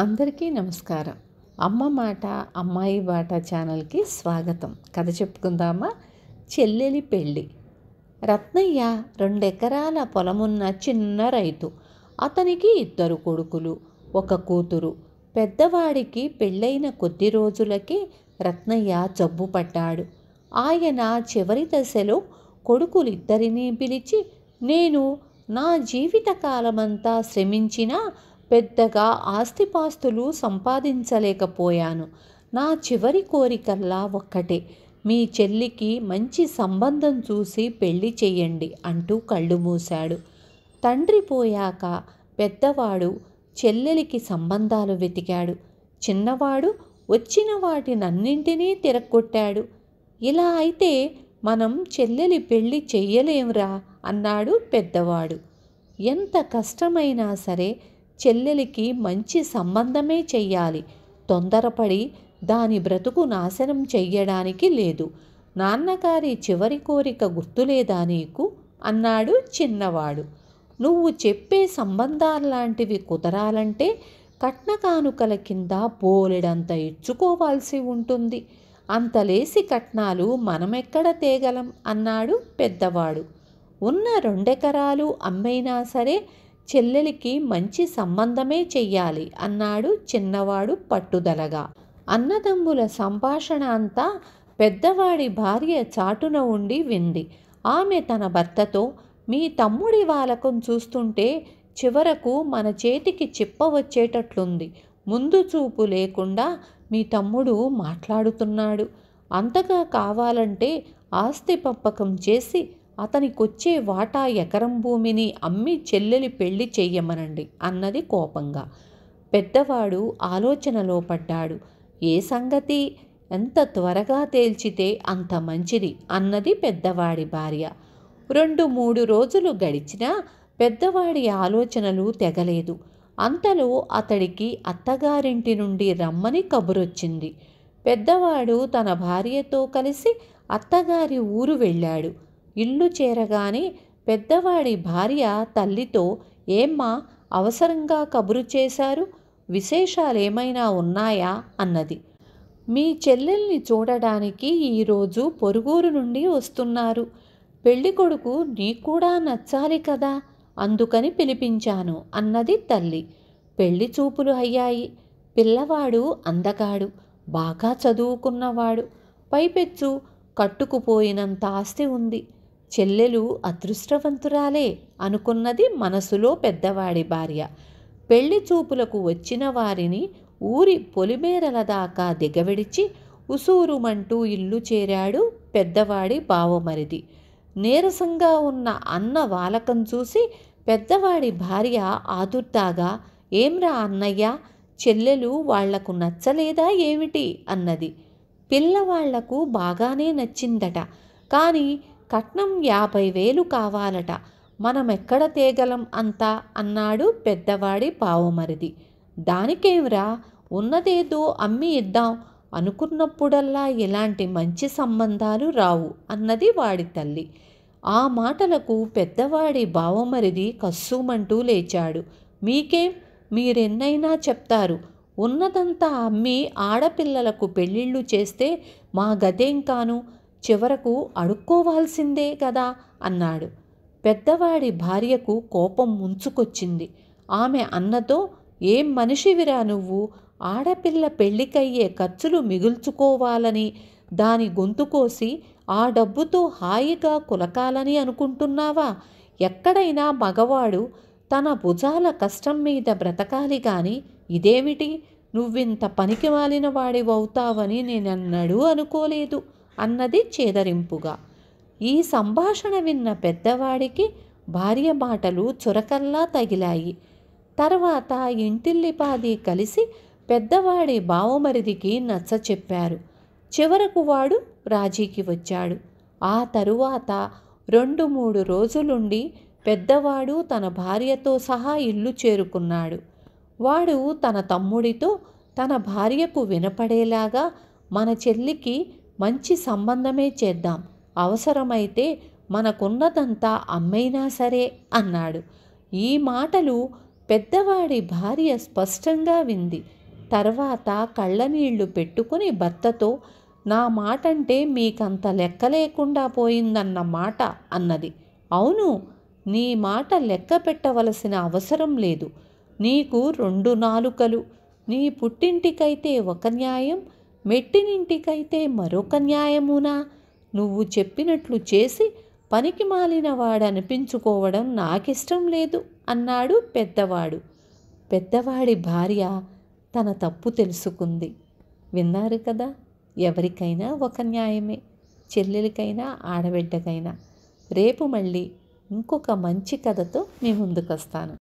అందరికీ నమస్కారం అమ్మ మాట అమ్మాయి బాట ఛానల్కి స్వాగతం కథ చెప్పుకుందామా చెల్లెలి పెళ్ళి రత్నయ్య రెండెకరాల పొలమున్న చిన్న రైతు అతనికి ఇద్దరు కొడుకులు ఒక కూతురు పెద్దవాడికి పెళ్ళైన కొద్ది రోజులకే రత్నయ్య జబ్బు పడ్డాడు ఆయన చివరి దశలో కొడుకులిద్దరినీ పిలిచి నేను నా జీవితకాలమంతా శ్రమించినా పెద్దగా ఆస్తిపాస్తులు సంపాదించలేకపోయాను నా చివరి కోరికల్లా ఒక్కటే మీ చెల్లికి మంచి సంబంధం చూసి పెళ్లి చేయండి అంటూ కళ్ళు మూశాడు తండ్రి పోయాక పెద్దవాడు చెల్లెలికి సంబంధాలు వెతికాడు చిన్నవాడు వచ్చిన వాటినన్నింటినీ తిరగొట్టాడు ఇలా అయితే మనం చెల్లెలి పెళ్లి చెయ్యలేమురా అన్నాడు పెద్దవాడు ఎంత కష్టమైనా సరే చెల్లెలికి మంచి సంబంధమే చెయ్యాలి తొందరపడి దాని బ్రతుకు నాశనం చెయ్యడానికి లేదు నాన్నగారి చివరి కోరిక గుర్తులేదా నీకు అన్నాడు చిన్నవాడు నువ్వు చెప్పే సంబంధాల్లాంటివి కుదరాలంటే కట్న కానుకల కింద బోలెడంత ఇచ్చుకోవాల్సి ఉంటుంది అంతలేసి కట్నాలు మనమెక్కడ తేగలం అన్నాడు పెద్దవాడు ఉన్న రెండెకరాలు అమ్మైనా సరే చెల్లెలికి మంచి సంబంధమే చెయ్యాలి అన్నాడు చిన్నవాడు పట్టుదలగా అన్నదమ్ముల సంభాషణ అంతా పెద్దవాడి భార్య చాటున ఉండి వింది ఆమె తన భర్తతో మీ తమ్ముడి వాలకం చూస్తుంటే చివరకు మన చేతికి చిప్ప వచ్చేటట్లుంది ముందు చూపు లేకుండా మీ తమ్ముడు మాట్లాడుతున్నాడు అంతగా కావాలంటే ఆస్తి పంపకం చేసి అతనికొచ్చే వాటా ఎకరం భూమిని అమ్మి చెల్లెలి పెళ్లి చెయ్యమనండి అన్నది కోపంగా పెద్దవాడు ఆలోచనలో పడ్డాడు ఏ సంగతి ఎంత త్వరగా తేల్చితే అంత మంచిది అన్నది పెద్దవాడి భార్య రెండు మూడు రోజులు గడిచినా పెద్దవాడి ఆలోచనలు తెగలేదు అంతలో అతడికి అత్తగారింటి నుండి రమ్మని కబురొచ్చింది పెద్దవాడు తన భార్యతో కలిసి అత్తగారి ఊరు వెళ్ళాడు ఇల్లు చేరగానే పెద్దవాడి భార్య తల్లితో ఏమ్మా అవసరంగా కబురు చేశారు విశేషాలేమైనా ఉన్నాయా అన్నది మీ చెల్లెల్ని చూడడానికి ఈరోజు పొరుగురు నుండి వస్తున్నారు పెళ్ళికొడుకు నీకు కూడా నచ్చాలి కదా అందుకని పిలిపించాను అన్నది తల్లి పెళ్లి చూపులు అయ్యాయి పిల్లవాడు అందగాడు బాగా చదువుకున్నవాడు పైపెచ్చు కట్టుకుపోయినంత ఆస్తి ఉంది చెల్లెలు అదృష్టవంతురాలే అనుకున్నది మనసులో పెద్దవాడి భార్య పెళ్లి చూపులకు వచ్చిన వారిని ఊరి పొలిమేరల దాకా దిగవిడిచి ఉసూరుమంటూ ఇల్లు చేరాడు పెద్దవాడి బావమరిది నీరసంగా ఉన్న అన్న వాలకం చూసి పెద్దవాడి భార్య ఆదుర్దాగా ఏమ్రా అన్నయ్య చెల్లెలు వాళ్లకు నచ్చలేదా ఏమిటి అన్నది పిల్లవాళ్లకు బాగానే నచ్చిందట కానీ కట్నం యాభై వేలు కావాలట మనమెక్కడ తేగలం అంతా అన్నాడు పెద్దవాడి పావుమరిది దానికేమిరా ఉన్నదేదో అమ్మి ఇద్దాం అనుకున్నప్పుడల్లా ఇలాంటి మంచి సంబంధాలు రావు అన్నది వాడి తల్లి ఆ మాటలకు పెద్దవాడి బావమరిది కస్సుమంటూ లేచాడు మీకేం మీరెన్నైనా చెప్తారు ఉన్నదంతా అమ్మి ఆడపిల్లలకు పెళ్ళిళ్ళు చేస్తే మా గదేం కాను చివరకు అడుక్కోవాల్సిందే కదా అన్నాడు పెద్దవాడి భార్యకు కోపం ముంచుకొచ్చింది ఆమె అన్నతో ఏం మనిషివిరా నువ్వు ఆడపిల్ల పెళ్ళికయ్యే ఖర్చులు మిగుల్చుకోవాలని దాని గొంతు కోసి ఆ డబ్బుతో హాయిగా కులకాలని అనుకుంటున్నావా ఎక్కడైనా మగవాడు తన భుజాల కష్టం మీద బ్రతకాలి కానీ ఇదేమిటి నువ్వింత పనికి మాలిన వాడివవుతావని నేనన్నడూ అనుకోలేదు అన్నది చేదరింపుగా ఈ సంభాషణ విన్న పెద్దవాడికి భార్య మాటలు చురకల్లా తగిలాయి తర్వాత ఇంటిల్లిపాది కలిసి పెద్దవాడి బావమరిదికి నచ్చ చెప్పారు చివరకు వాడు రాజీకి వచ్చాడు ఆ తరువాత రెండు మూడు రోజులుండి పెద్దవాడు తన భార్యతో సహా ఇల్లు చేరుకున్నాడు వాడు తన తమ్ముడితో తన భార్యకు వినపడేలాగా మన చెల్లికి మంచి సంబంధమే చేద్దాం అవసరమైతే మనకున్నదంతా అమ్మైనా సరే అన్నాడు ఈ మాటలు పెద్దవాడి భార్య స్పష్టంగా వింది తర్వాత కళ్ళనీళ్లు పెట్టుకుని భర్తతో నా మాటంటే మీకంత లెక్క లేకుండా పోయిందన్న మాట అన్నది అవును నీ మాట లెక్క పెట్టవలసిన అవసరం లేదు నీకు రెండు నాలుకలు నీ పుట్టింటికైతే ఒక న్యాయం మెట్టినింటికైతే మరొక న్యాయమునా నువ్వు చెప్పినట్లు చేసి పనికి వాడనిపించుకోవడం నాకిష్టం లేదు అన్నాడు పెద్దవాడు పెద్దవాడి భార్య తన తప్పు తెలుసుకుంది విన్నారు కదా ఎవరికైనా ఒక న్యాయమే చెల్లెలికైనా ఆడబిడ్డకైనా రేపు మళ్ళీ ఇంకొక మంచి కథతో మీ ముందుకొస్తాను